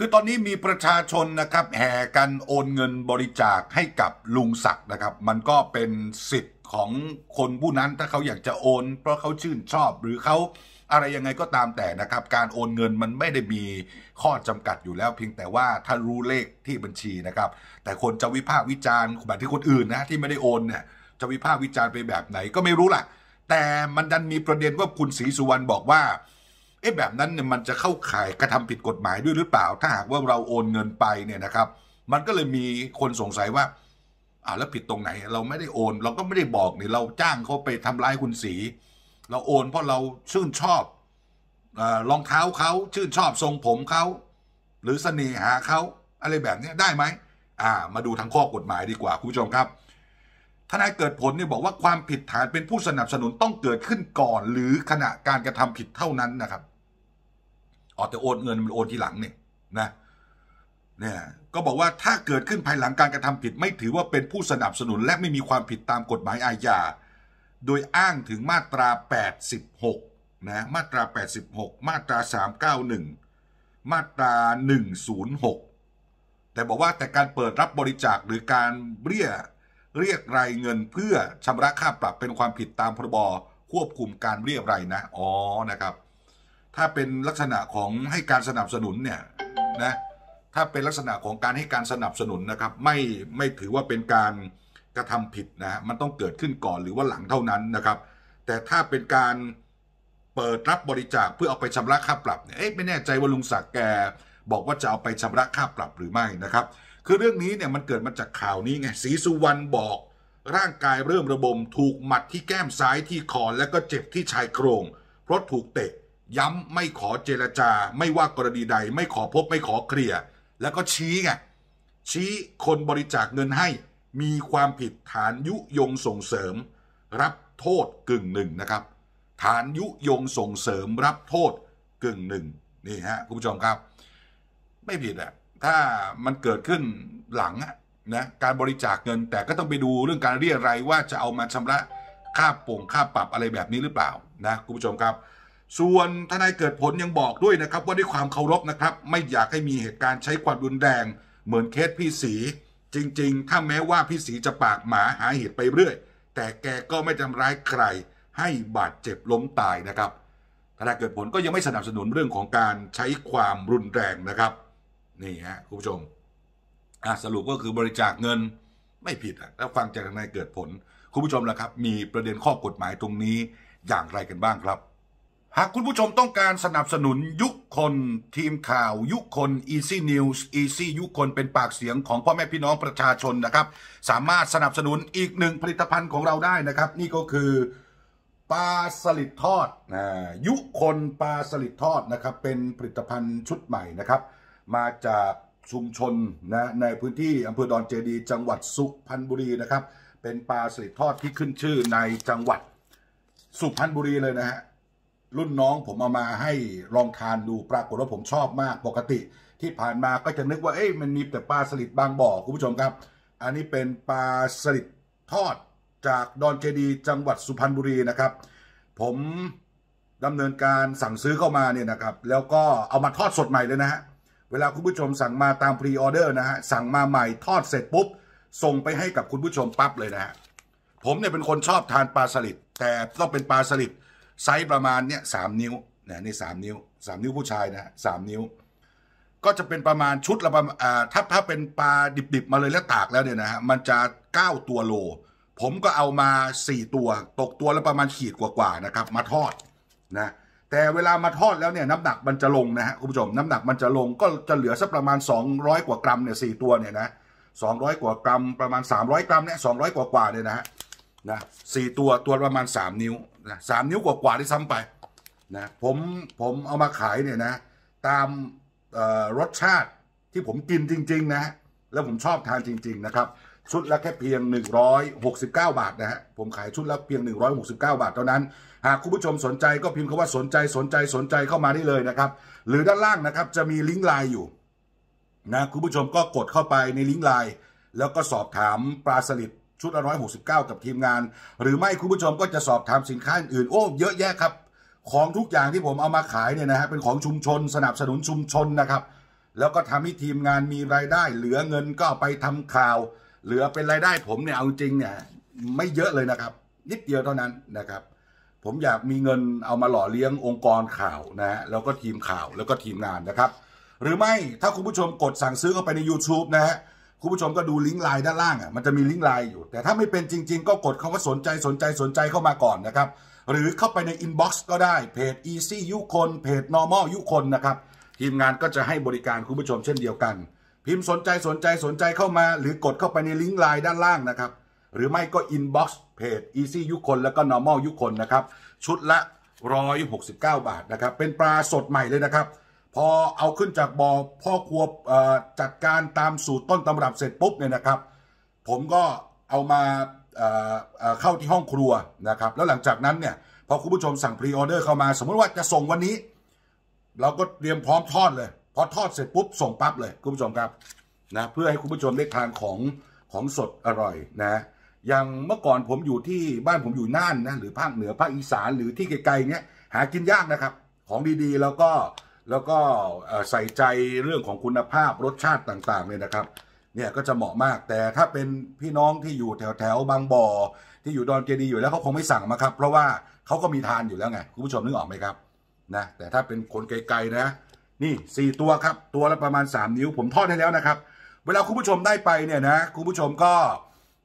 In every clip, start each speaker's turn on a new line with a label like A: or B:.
A: คือตอนนี้มีประชาชนนะครับแห่กันโอนเงินบริจาคให้กับลุงศักดิ์นะครับ มันก็เป็นสิทธิ์ของคนผู้นั้นถ้าเขาอยากจะโอน เพราะเขาชื่นชอบหรือเขาอะไรยังไงก็ตามแต่นะครับ การโอนเงินมันไม่ได้มีข้อจำกัดอยู่แล้ว เพียงแต่ว่าถ้ารู้เลขที่บัญชีนะครับ แต่คนจะวิพากษ์วิจารณ์แบบที่คนอื่นนะที่ไม่ได้โอนเนี่ยจะวิพากษ์วิจารณ์ไปแบบไหนก็ไม่รู้ล่ะ แต่มันดันมีประเด็นว่าคุณศรีสุวรรณบอกว่าอ๊ะแบบนั้นเนี่ยมันจะเข้าข่ายกระทำผิดกฎหมายด้วยหรือเปล่า ถ้าหากว่าเราโอนเงินไปเนี่ยนะครับ มันก็เลยมีคนสงสัยว่าอ่าแล้วผิดตรงไหน เราไม่ได้โอนเราก็ไม่ได้บอกนี่เราจ้างเขาไปทำร้ายคุณสี เราโอนเพราะเราชื่นชอบรองเท้าเขา ชื่นชอบทรงผมเขา หรือเสน่หาเขาอะไรแบบนี้ได้ไหมอ่ามาดูทางข้อกฎหมายดีกว่าคุณผู้ชมครับทนายเกิดผลเนี่ยบอกว่าความผิดฐานเป็นผู้สนับสนุนต้องเกิดขึ้นก่อนหรือขณะการกระทำผิดเท่านั้นนะครับอ๋อแต่โอนเงินมันโอนทีหลังเนี่ยนะเนี่ยก็บอกว่าถ้าเกิดขึ้นภายหลังการกระทำผิดไม่ถือว่าเป็นผู้สนับสนุนและไม่มีความผิดตามกฎหมายอาญา โดยอ้างถึงมาตรา 86นะมาตรา 86 มาตรา 391 มาตรา106แต่บอกว่าแต่การเปิดรับบริจาคหรือการเรียกเรียกรายเงินเพื่อชำระค่าปรับเป็นความผิดตามพรบควบคุมการเรียกรายนะ อ๋อนะครับถ้าเป็นลักษณะของให้การสนับสนุนเนี่ยนะ ถ้าเป็นลักษณะของการให้การสนับสนุนนะครับ ไม่ไม่ถือว่าเป็นการกระทำผิดนะฮะมันต้องเกิดขึ้นก่อนหรือว่าหลังเท่านั้นนะครับ แต่ถ้าเป็นการเปิดรับบริจาคเพื่อเอาไปชำระค่าปรับเนี่ย เอ๊ะไม่แน่ใจว่าลุงศักดิ์แกบอกว่าจะเอาไปชำระค่าปรับหรือไม่นะครับ คือเรื่องนี้เนี่ยมันเกิดมาจากข่าวนี้ไงศรีสุวรรณบอกร่างกายเริ่มระบมถูกหมัดที่แก้มซ้ายที่คอและก็เจ็บที่ชายโครงเพราะถูกเตะย้ำ ไม่ขอเจรจา ไม่ว่ากรณีใดไม่ขอพบไม่ขอเคลียร์แล้วก็ชี้ไงชี้คนบริจาคเงินให้มีความผิดฐานยุยงส่งเสริมรับโทษกึ่งหนึ่งนะครับ ฐานยุยงส่งเสริมรับโทษกึ่งหนึ่งนี่ฮะคุณผู้ชมครับ ไม่ผิดอะถ้ามันเกิดขึ้นหลังนะการบริจาคเงิน แต่ก็ต้องไปดูเรื่องการเรียกไรว่าจะเอามาชำระค่าปงค่าปรับอะไรแบบนี้หรือเปล่านะคุณผู้ชมครับส่วนทนายเกิดผลยังบอกด้วยนะครับ ว่าด้วยความเคารพนะครับ ไม่อยากให้มีเหตุการณ์ใช้ความรุนแรง เหมือนเคสพี่สีจริงๆถ้าแม้ว่าพี่สีจะปากหมาหาเหตุไปเรื่อยแต่แกก็ไม่ทำร้ายใคร ให้บาดเจ็บล้มตายนะครับทนายเกิดผลก็ยังไม่สนับสนุนเรื่องของการใช้ความรุนแรงนะครับนี่ฮะคุณผู้ชมสรุปก็คือบริจาคเงิน ไม่ผิดะถ้าฟังจากทนายเกิดผลคุณผู้ชมนะครับ มีประเด็นข้อกฎหมายตรงนี้อย่างไรกันบ้างครับหากคุณผู้ชมต้องการสนับสนุนยุคคน ทีมข่าว ยุคคน Easy News Easy ยุคคนเป็นปากเสียงของพ่อแม่พี่น้องประชาชนนะครับ สามารถสนับสนุนอีกหนึ่งผลิตภัณฑ์ของเราได้นะครับ นี่ก็คือปลาสลิดทอดนะยุคนปลาสลิดทอดนะครับ เป็นผลิตภัณฑ์ชุดใหม่นะครับ มาจากชุมชนนะในพื้นที่อำเภอดอนเจดีจังหวัดสุพรรณบุรีนะครับเป็นปลาสลิดทอดที่ขึ้นชื่อในจังหวัดสุพรรณบุรีเลยนะฮะรุ่นน้องผมเอามาให้ลองทานดูปรากฏว่าผมชอบมากปกติ ที่ผ่านมาก็จะนึกว่าเอ้ยมันมีแต่ปลาสลิดบางบ่อคุณผู้ชมครับ อันนี้เป็นปลาสลิดทอดจากดอนเจดีจังหวัดสุพรรณบุรีนะครับผมดำเนินการสั่งซื้อเข้ามาเนี่ยนะครับแล้วก็เอามาทอดสดใหม่เลยนะฮะเวลาคุณผู้ชมสั่งมาตามพรีออเดอร์นะฮะสั่งมาใหม่ทอดเสร็จปุ๊บส่งไปให้กับคุณผู้ชมปั๊บเลยนะฮะผมเนี่ยเป็นคนชอบทานปลาสลิดแต่ต้องเป็นปลาสลิดไซส์ประมาณเนี่ยสามนิ้วนะนี่สามนิ้วสามนิ้วผู้ชายนะสามนิ้ว ก็จะเป็นประมาณชุดละประมาณถ้าถ้าเป็นปลาดิบๆมาเลยแล้วตากแล้วเนี่ยนะฮะมันจะเก้าตัวโล ผมก็เอามาสี่ตัว ตกตัวละประมาณขีดกว่าๆนะครับมาทอดนะแต่เวลามาทอดแล้วเนี่ยน้ำหนักมันจะลงนะฮะคุณผู้ชมน้ำหนักมันจะลงก็จะเหลือสักประมาณ 200 กว่ากรัมเนี่ยสตัวเนี่ยนะสองกว่ากรัม ประมาณ 300 กรัมเนี่ยสองกว่ากว่าเนี่ยนะฮะนะสตัวตัวประมาณ 3 นิ้วนะสามนิ้วกว่าาที่ซ้ำไปนะผมผมเอามาขายเนี่ยนะตามรสชาติที่ผมกินจริงๆนะแล้วผมชอบทานจริงๆนะครับชุดละแค่เพียง 169 บาทนะฮะผมขายชุดละเพียง 169 บาทเท่านั้นหากคุณผู้ชมสนใจก็พิมพ์คาว่าสนใจสนใจสนใจเข้ามาได้เลยนะครับหรือด้านล่างนะครับจะมีลิงก์ไลน์อยู่นะคุณผู้ชมก็กดเข้าไปในลิงก์ไลน์แล้วก็สอบถามปลาสลิดชุดละร้อยหกสิบเก้ากับทีมงาน หรือไม่คุณผู้ชมก็จะสอบถามสินค้าอื่น โอ้เยอะแยะครับ ของทุกอย่างที่ผมเอามาขายเนี่ยนะฮะ เป็นของชุมชนสนับสนุนชุมชนนะครับ แล้วก็ทำให้ทีมงานมีรายได้ เหลือเงินก็ไปทำข่าว เหลือเป็นรายได้ผมเนี่ย เอาจริงเนี่ย ไม่เยอะเลยนะครับ นิดเดียวเท่านั้นนะครับ ผมอยากมีเงินเอามาหล่อเลี้ยงองค์กรข่าวนะฮะ แล้วก็ทีมข่าว แล้วก็ทีมงานนะครับ หรือไม่ ถ้าคุณผู้ชมกดสั่งซื้อเข้าไปใน YouTube นะฮะคุณผู้ชมก็ดูลิงก์ไลน์ด้านล่างอ่ะมันจะมีลิงก์ไลน์อยู่ แต่ถ้าไม่เป็นจริงๆ ก็กดคาว่าสนใจสนใจสนใจเข้ามาก่อนนะครับ หรือเข้าไปในอินบ็อกซ์ก็ได้เพจ Easy ยุคนเพจ Normal ยุคนนะครับทีมงานก็จะให้บริการคุณผู้ชมเช่นเดียวกัน พิมพ์สนใจสนใจสนใจเข้ามาหรือกดเข้าไปในลิงก์ไลน์ด้านล่างนะครับ หรือไม่ก็อินบ็อกซ์เพจ Easy ยุคนแล้วก็ Normal ยุคนนะครับชุดละ 169บาทนะครับเป็นปลาสดใหม่เลยนะครับพอเอาขึ้นจากบ่อพ่อครัวจัดการตามสูตรต้นตำรับเสร็จปุ๊บเนี่ยนะครับ ผมก็เอามาเข้าที่ห้องครัวนะครับ แล้วหลังจากนั้นเนี่ยพอคุณผู้ชมสั่งพรีออเดอร์เข้ามา สมมติว่าจะส่งวันนี้ เราก็เตรียมพร้อมทอดเลย พอทอดเสร็จปุ๊บส่งปั๊บเลย คุณผู้ชมครับนะเพื่อให้คุณผู้ชมได้ทานของของสดอร่อยนะอย่างเมื่อก่อนผมอยู่ที่บ้านผมอยู่น่านนะหรือภาคเหนือภาคอีสานหรือที่ไกลๆเนี้ยหากินยากนะครับ ของดีๆแล้วก็แล้วก็ใส่ใจเรื่องของคุณภาพรสชาติต่างๆเนี่ยนะครับ เนี่ยก็จะเหมาะมากแต่ถ้าเป็นพี่น้องที่อยู่แถวแถวบางบ่อที่อยู่ดอนเจดีอยู่แล้วเขาคงไม่สั่งมาครับ เพราะว่าเขาก็มีทานอยู่แล้วไงคุณผู้ชมนึกออกไหมครับนะแต่ถ้าเป็นคนไกลๆนะ นี่4ตัวครับตัวละประมาณ3นิ้วผมทอดให้แล้วนะครับ เวลาคุณผู้ชมได้ไปเนี่ยนะคุณผู้ชมก็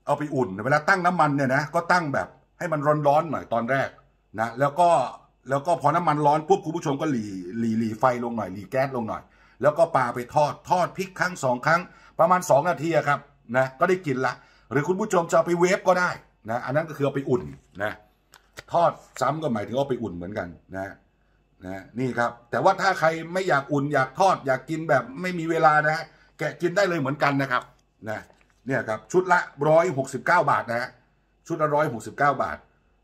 A: เอาไปอุ่น เวลาตั้งน้ำมันเนี่ยนะก็ตั้งแบบให้มันร้อนๆหน่อยตอนแรกนะแล้วก็แล้วก็พอน้ำมันร้อนปุ๊บคุณผู้ชมก็หลีหลีหลีไฟลงหน่อยหลีแก๊สลงหน่อย แล้วก็ปลาไปทอดทอดพริกครั้งสองครั้งประมาณ 2 นาทีครับนะก็ได้กินละ หรือคุณผู้ชมจะไปเวฟก็ได้นะอันนั้นก็คือเอาไปอุ่นนะทอดซ้ำก็หมายถึงเอาไปอุ่นเหมือนกันนะนะนี่ครับแต่ว่าถ้าใครไม่อยากอุ่นอยากทอดอยากกินแบบไม่มีเวลานะแกะกินได้เลยเหมือนกันนะครับนะเนี่ยครับชุดละ169 บาทนะะชุดละ169 บาท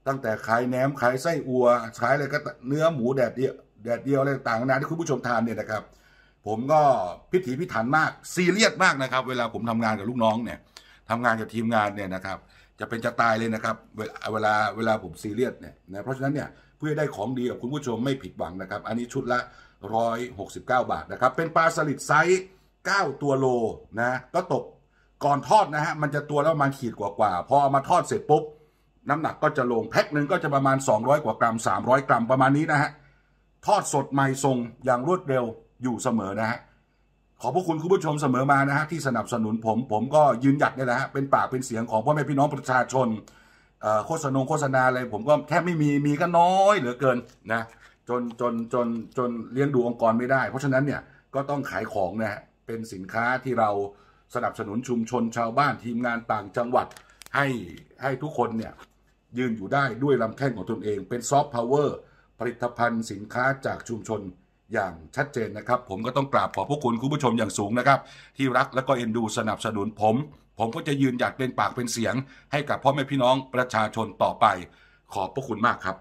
A: ตั้งแต่ขายแหนมขายไส้อัวขายอะไรก็เนื้อหมูแดดเดียวแดดเดียวอะไรต่างๆนาที่คุณผู้ชมทานเนี่ยนะครับผมก็พิถีพิถันมากซีเรียสมากนะครับ เวลาผมทำงานกับลูกน้องเนี่ยทำงานกับทีมงานเนี่ยนะครับจะเป็นจะตายเลยนะครับเวลาเวลาผมซีเรียสเนี่ยนะเพราะฉะนั้นเนี่ยเพื่อได้ของดีกับคุณผู้ชมไม่ผิดหวังนะครับ อันนี้ชุดละ 169 บาทนะครับ เป็นปลาสลิดไซส์ 9 ตัวโลนะก็ตกก่อนทอดนะฮะมันจะตัวแล้วมันขีดกว่าๆพอเอามาทอดเสร็จปุ๊บน้ำหนักก็จะลงแพ็คหนึ่งก็จะประมาณ 200 กว่ากรัม 300 กรัมประมาณนี้นะฮะทอดสดใหม่ทรงอย่างรวดเร็วอยู่เสมอนะฮะขอบพระคุณคุณผู้ชมเสมอมานะฮะที่สนับสนุนผม ผมก็ยืนหยัดเนี่ยแหละฮะเป็นปากเป็นเสียงของพ่อแม่พี่น้องประชาชนโฆษณาโฆษณาอะไรผมก็แทบไม่มีมีก็น้อยเหลือเกินนะจนจนจนจนเลี้ยงดูองค์กรไม่ได้ เพราะฉะนั้นเนี่ยก็ต้องขายของนะฮะเป็นสินค้าที่เราสนับสนุนชุมชน ชาวบ้านทีมงานต่างจังหวัดให้ให้ทุกคนเนี่ยยืนอยู่ได้ด้วยลำแข้งของตนเองเป็นซอฟต์พาวเวอร์ผลิตภัณฑ์สินค้าจากชุมชนอย่างชัดเจนนะครับ ผมก็ต้องกราบขอบพระคุณ คุณผู้ชมอย่างสูงนะครับ ที่รักและก็เอ็นดูสนับสนุนผม ผมก็จะยืนหยัดเป็นปากเป็นเสียง ให้กับพ่อแม่พี่น้องประชาชนต่อไป ขอบพระคุณมากครับ